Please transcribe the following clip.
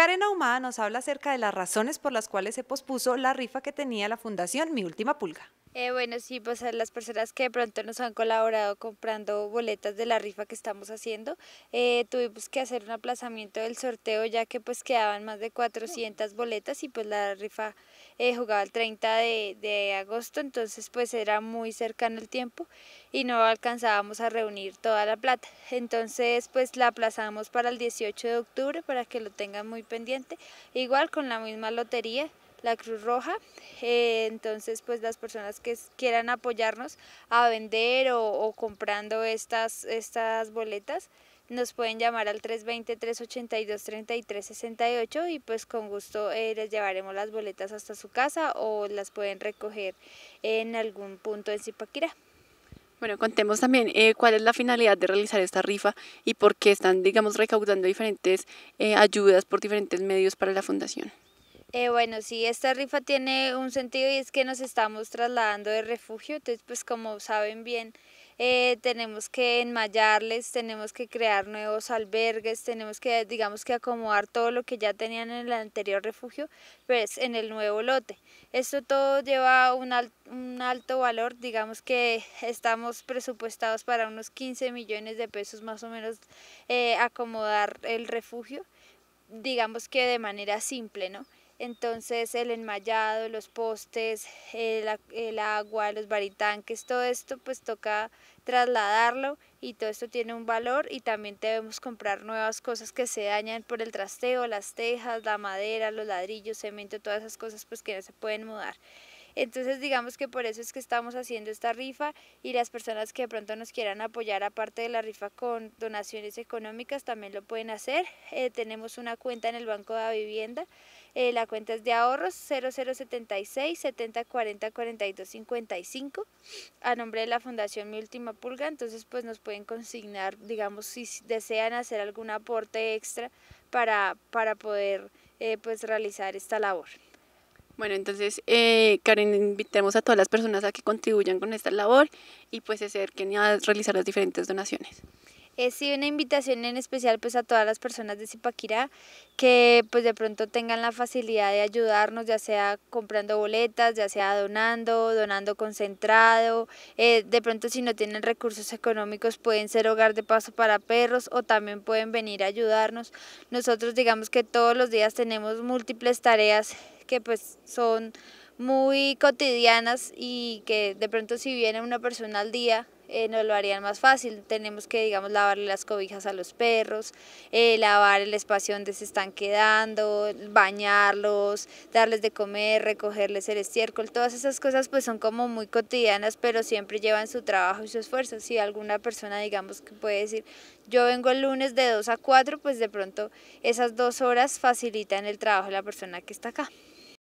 Karen Ahumada nos habla acerca de las razones por las cuales se pospuso la rifa que tenía la Fundación Mi Última Pulga. Eh, bueno, sí, pues las personas que de pronto nos han colaborado comprando boletas de la rifa que estamos haciendo, eh, tuvimos que hacer un aplazamiento del sorteo ya que pues quedaban más de 400 boletas y pues la rifa eh, jugaba el 30 de, de agosto, entonces pues era muy cercano el tiempo y no alcanzábamos a reunir toda la plata. Entonces pues la aplazamos para el 18 de octubre para que lo tengan muy pendiente. Igual con la misma lotería, la Cruz Roja. Eh, entonces, pues las personas que quieran apoyarnos a vender o, comprando estas, estas boletas, nos pueden llamar al 320-382-3368 y pues con gusto eh, les llevaremos las boletas hasta su casa o las pueden recoger en algún punto de Zipaquirá. Bueno, contemos también eh, cuál es la finalidad de realizar esta rifa y por qué están, digamos, recaudando diferentes eh, ayudas por diferentes medios para la fundación. Eh, bueno, sí, esta rifa tiene un sentido y es que nos estamos trasladando de refugio, entonces pues como saben bien, eh, tenemos que enmayarles, tenemos que crear nuevos albergues, tenemos que, digamos, que acomodar todo lo que ya tenían en el anterior refugio, pues en el nuevo lote. Esto todo lleva un, un alto valor, digamos que estamos presupuestados para unos 15 millones de pesos más o menos eh, acomodar el refugio, digamos que de manera simple, ¿no? Entonces el enmayado, los postes, el, el agua, los baritanques, todo esto pues toca trasladarlo y todo esto tiene un valor y también debemos comprar nuevas cosas que se dañan por el trasteo, las tejas, la madera, los ladrillos, cemento, todas esas cosas pues que no se pueden mudar. Entonces digamos que por eso es que estamos haciendo esta rifa y las personas que de pronto nos quieran apoyar aparte de la rifa con donaciones económicas también lo pueden hacer. Eh, tenemos una cuenta en el Banco de la Vivienda, eh, la cuenta es de ahorros 0076 7040 4255 a nombre de la Fundación Mi Última Pulga, entonces pues nos pueden consignar, digamos, si desean hacer algún aporte extra para, poder eh, pues realizar esta labor. Bueno, entonces, eh, Karen, invitamos a todas las personas a que contribuyan con esta labor y pues se acerquen a realizar las diferentes donaciones. Es eh, sí, una invitación en especial pues a todas las personas de Zipaquirá que pues de pronto tengan la facilidad de ayudarnos, ya sea comprando boletas, ya sea donando, donando concentrado, eh, de pronto si no tienen recursos económicos pueden ser hogar de paso para perros o también pueden venir a ayudarnos. Nosotros digamos que todos los días tenemos múltiples tareas que pues son muy cotidianas y que de pronto si viene una persona al día eh, nos lo harían más fácil. Tenemos que, digamos, lavarle las cobijas a los perros, eh, lavar el espacio donde se están quedando, bañarlos, darles de comer, recogerles el estiércol. Todas esas cosas pues son como muy cotidianas, pero siempre llevan su trabajo y su esfuerzo. Si alguna persona, digamos, que puede decir, yo vengo el lunes de 2 a 4, pues de pronto esas dos horas facilitan el trabajo de la persona que está acá.